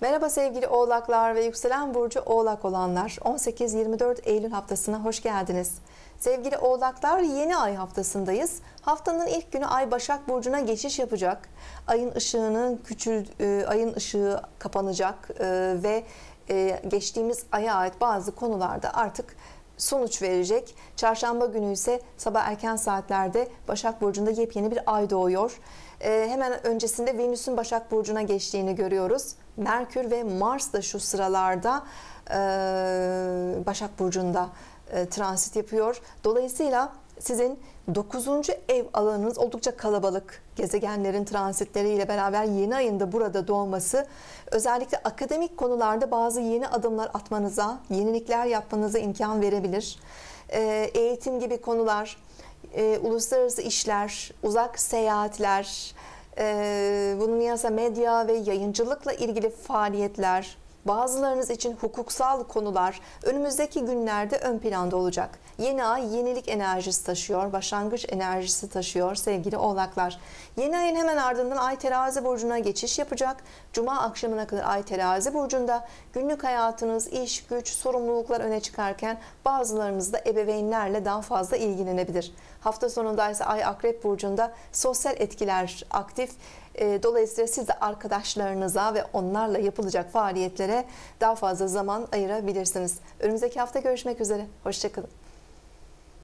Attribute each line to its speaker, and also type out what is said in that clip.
Speaker 1: Merhaba sevgili oğlaklar ve yükselen burcu oğlak olanlar 18-24 Eylül haftasına hoş geldiniz. Sevgili oğlaklar yeni ay haftasındayız. Haftanın ilk günü ay Başak Burcu'na geçiş yapacak. Ayın ışığının küçül, e, ayın ışığı kapanacak e, ve e, geçtiğimiz aya ait bazı konularda artık sonuç verecek. Çarşamba günü ise sabah erken saatlerde Başak Burcu'nda yepyeni bir ay doğuyor. Ee, hemen öncesinde Venüs'ün Başak Burcu'na geçtiğini görüyoruz. Merkür ve Mars da şu sıralarda e, Başak Burcu'nda e, transit yapıyor. Dolayısıyla sizin 9. ev alanınız oldukça kalabalık. Gezegenlerin transitleriyle beraber yeni ayında burada doğması özellikle akademik konularda bazı yeni adımlar atmanıza, yenilikler yapmanıza imkan verebilir. E, eğitim gibi konular, e, uluslararası işler, uzak seyahatler, e, piyasa, medya ve yayıncılıkla ilgili faaliyetler, bazılarınız için hukuksal konular önümüzdeki günlerde ön planda olacak. Yeni ay yenilik enerjisi taşıyor, başlangıç enerjisi taşıyor sevgili oğlaklar. Yeni ayın hemen ardından ay terazi burcuna geçiş yapacak. Cuma akşamına kadar ay terazi burcunda günlük hayatınız, iş, güç, sorumluluklar öne çıkarken bazılarınız da ebeveynlerle daha fazla ilgilenebilir. Hafta sonunda ise ay akrep burcunda sosyal etkiler aktif e, dolayısıyla siz de arkadaşlarınıza ve onlarla yapılacak faaliyetlere daha fazla zaman ayırabilirsiniz. Önümüzdeki hafta görüşmek üzere. Hoşçakalın.